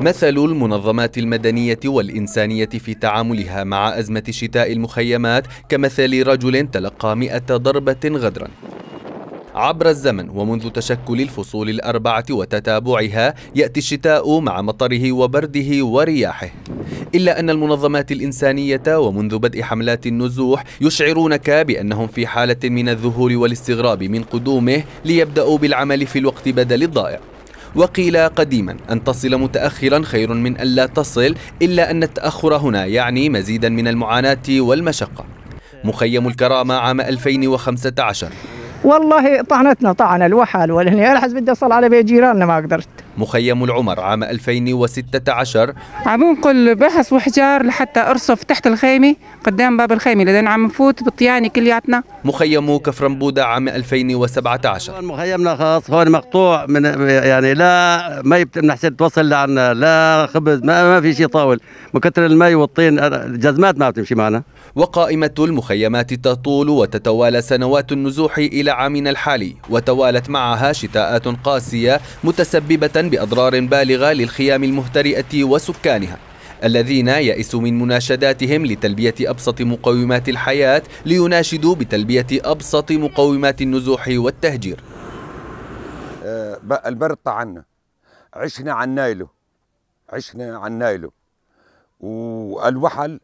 مثل المنظمات المدنية والإنسانية في تعاملها مع أزمة شتاء المخيمات كمثل رجل تلقى مئة ضربة غدرا عبر الزمن ومنذ تشكل الفصول الأربعة وتتابعها يأتي الشتاء مع مطره وبرده ورياحه إلا أن المنظمات الإنسانية ومنذ بدء حملات النزوح يشعرونك بأنهم في حالة من الذهول والاستغراب من قدومه ليبدأوا بالعمل في الوقت بدل الضائع وقيل قديما أن تصل متأخرا خير من ألا تصل إلا أن التأخر هنا يعني مزيدا من المعاناة والمشقة مخيم الكرامة عام 2015 والله طعنتنا طعن الوحل ولاني ألحس بدي أصل على بيت جيراننا ما قدرت مخيم العمر عام 2016 عم ننقل بحص وحجار لحتى ارصف تحت الخيمه قدام باب الخيمه لان عم نفوت بالطيانه كلياتنا مخيم كفرنبوده عام 2017 مخيمنا خاص هون مقطوع من يعني لا ما بنحسن توصل لعنا لا خبز ما, ما في شيء طاول من كثر المي والطين الجزمات ما بتمشي معنا وقائمه المخيمات تطول وتتوالى سنوات النزوح الى عامنا الحالي وتوالت معها شتاءات قاسيه متسببه بأضرار بالغة للخيام المهترئة وسكانها الذين يئسوا من مناشداتهم لتلبية أبسط مقومات الحياة ليناشدوا بتلبية أبسط مقومات النزوح والتهجير آه، البرد طعنا عشنا عن نايله عشنا عن نايله والوحل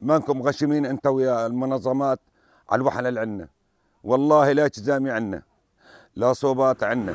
ما انكم غشمين انت ويا المنظمات على الوحل اللي عندنا والله لا جزامي عندنا لا صوبات عندنا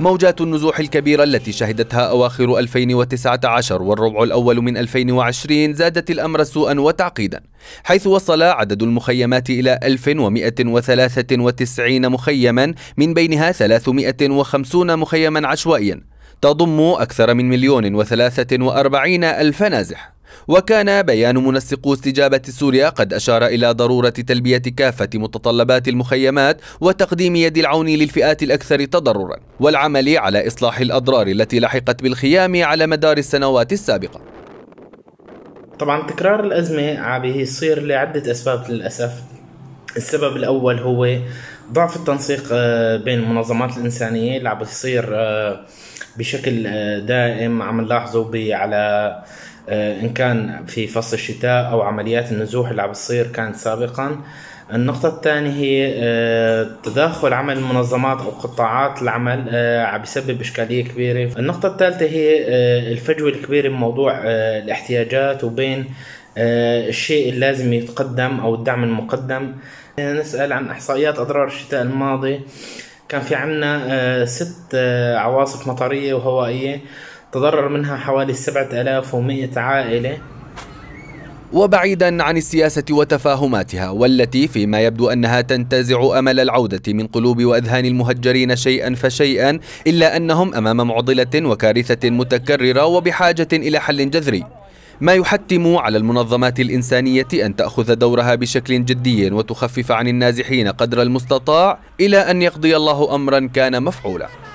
موجات النزوح الكبيرة التي شهدتها أواخر 2019 والربع الأول من 2020 زادت الأمر سوءا وتعقيدا حيث وصل عدد المخيمات إلى 1193 مخيما من بينها 350 مخيما عشوائيا تضم أكثر من مليون وثلاثة وأربعين ألف نازح وكان بيان منسقو استجابة سوريا قد أشار إلى ضرورة تلبية كافة متطلبات المخيمات وتقديم يد العون للفئات الأكثر تضررا والعمل على إصلاح الأضرار التي لحقت بالخيام على مدار السنوات السابقة طبعا تكرار الأزمة عم بيصير لعدة أسباب للأسف السبب الأول هو ضعف التنسيق آه، بين المنظمات الإنسانية اللي عم بتصير آه، بشكل آه، دائم عم نلاحظه على آه، ان كان في فصل الشتاء او عمليات النزوح اللي عم بتصير كانت سابقا النقطة الثانية هي آه، تداخل عمل المنظمات أو قطاعات العمل عم بيسبب إشكالية كبيرة النقطة الثالثة هي الفجوة الكبيرة بموضوع الاحتياجات وبين الشيء اللازم يتقدم أو الدعم المقدم نسأل عن إحصائيات أضرار الشتاء الماضي كان في عنا آه، ست آه، عواصف مطرية وهوائية تضرر منها حوالي 7100 عائلة وبعيدا عن السياسة وتفاهماتها والتي فيما يبدو أنها تنتزع أمل العودة من قلوب وأذهان المهجرين شيئا فشيئا إلا أنهم أمام معضلة وكارثة متكررة وبحاجة إلى حل جذري ما يحتم على المنظمات الإنسانية أن تأخذ دورها بشكل جدي وتخفف عن النازحين قدر المستطاع إلى أن يقضي الله أمرا كان مفعولا